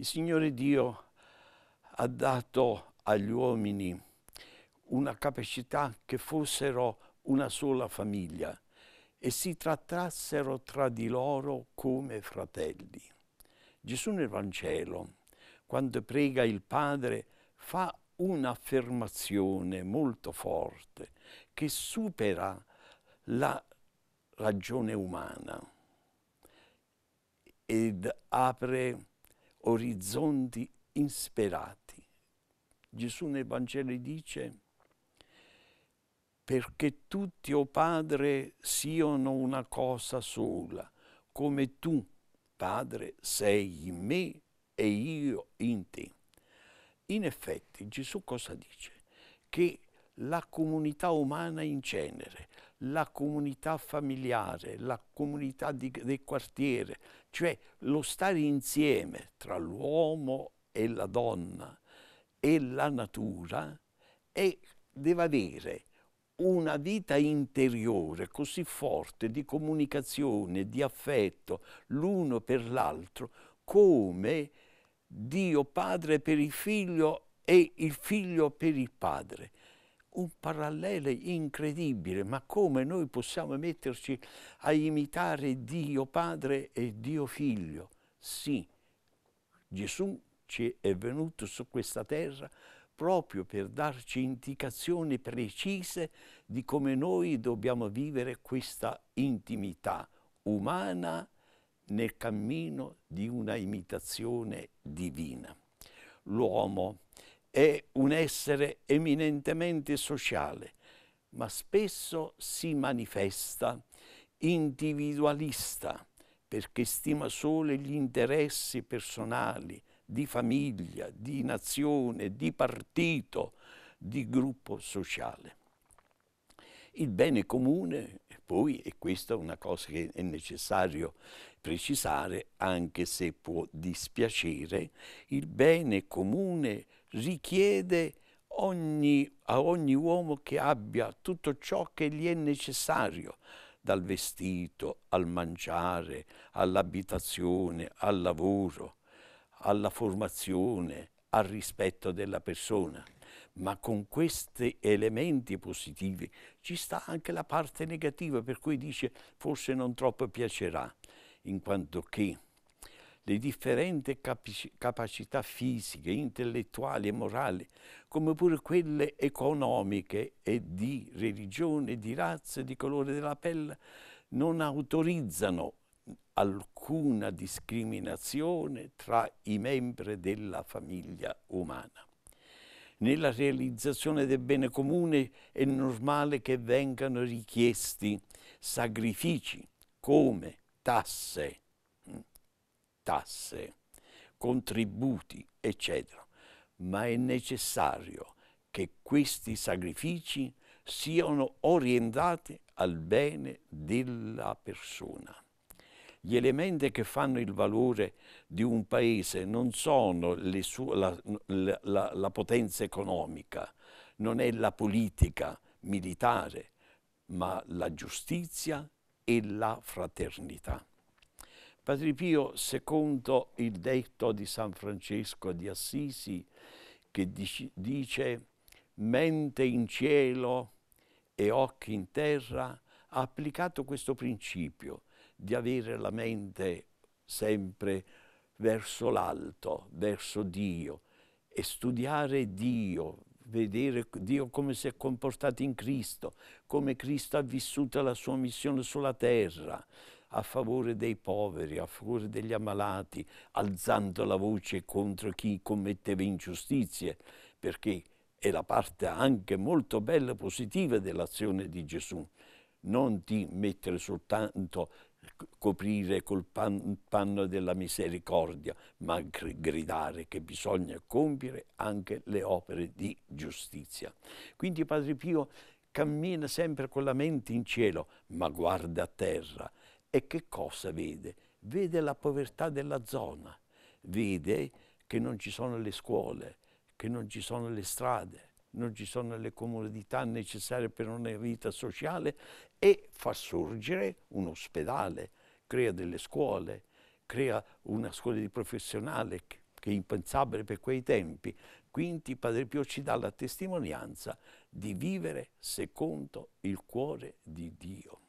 Il Signore Dio ha dato agli uomini una capacità che fossero una sola famiglia e si trattassero tra di loro come fratelli. Gesù nel Vangelo, quando prega il Padre, fa un'affermazione molto forte che supera la ragione umana ed apre orizzonti insperati. Gesù nei Vangeli dice perché tutti, o oh Padre, siano una cosa sola, come tu, Padre, sei in me e io in te. In effetti Gesù cosa dice? Che la comunità umana in genere, la comunità familiare, la comunità di, del quartiere, cioè lo stare insieme tra l'uomo e la donna e la natura e deve avere una vita interiore così forte di comunicazione, di affetto l'uno per l'altro, come Dio Padre per il Figlio e il Figlio per il Padre un parallelo incredibile, ma come noi possiamo metterci a imitare Dio Padre e Dio Figlio? Sì, Gesù ci è venuto su questa terra proprio per darci indicazioni precise di come noi dobbiamo vivere questa intimità umana nel cammino di una imitazione divina. L'uomo è un essere eminentemente sociale, ma spesso si manifesta individualista perché stima solo gli interessi personali di famiglia, di nazione, di partito, di gruppo sociale il bene comune, poi, e questa è una cosa che è necessario precisare, anche se può dispiacere, il bene comune richiede ogni, a ogni uomo che abbia tutto ciò che gli è necessario, dal vestito al mangiare, all'abitazione, al lavoro, alla formazione, al rispetto della persona ma con questi elementi positivi ci sta anche la parte negativa per cui dice forse non troppo piacerà, in quanto che le differenti capacità fisiche, intellettuali e morali, come pure quelle economiche e di religione, di razza, e di colore della pelle, non autorizzano alcuna discriminazione tra i membri della famiglia umana nella realizzazione del bene comune è normale che vengano richiesti sacrifici come tasse, mm, tasse, contributi, eccetera. Ma è necessario che questi sacrifici siano orientati al bene della persona. Gli elementi che fanno il valore di un paese non sono la, la, la potenza economica, non è la politica militare, ma la giustizia e la fraternità. Padre Pio, secondo il detto di San Francesco di Assisi, che dice mente in cielo e occhi in terra, ha applicato questo principio di avere la mente sempre verso l'alto, verso Dio e studiare Dio, vedere Dio come si è comportato in Cristo, come Cristo ha vissuto la sua missione sulla terra a favore dei poveri, a favore degli ammalati, alzando la voce contro chi commetteva ingiustizie, perché è la parte anche molto bella e positiva dell'azione di Gesù, non di mettere soltanto coprire col pan, panno della misericordia, ma gridare che bisogna compiere anche le opere di giustizia. Quindi Padre Pio cammina sempre con la mente in cielo, ma guarda a terra. E che cosa vede? Vede la povertà della zona, vede che non ci sono le scuole, che non ci sono le strade, non ci sono le comodità necessarie per una vita sociale e fa sorgere un ospedale, crea delle scuole, crea una scuola di professionale che, che è impensabile per quei tempi. Quindi Padre Pio ci dà la testimonianza di vivere secondo il cuore di Dio.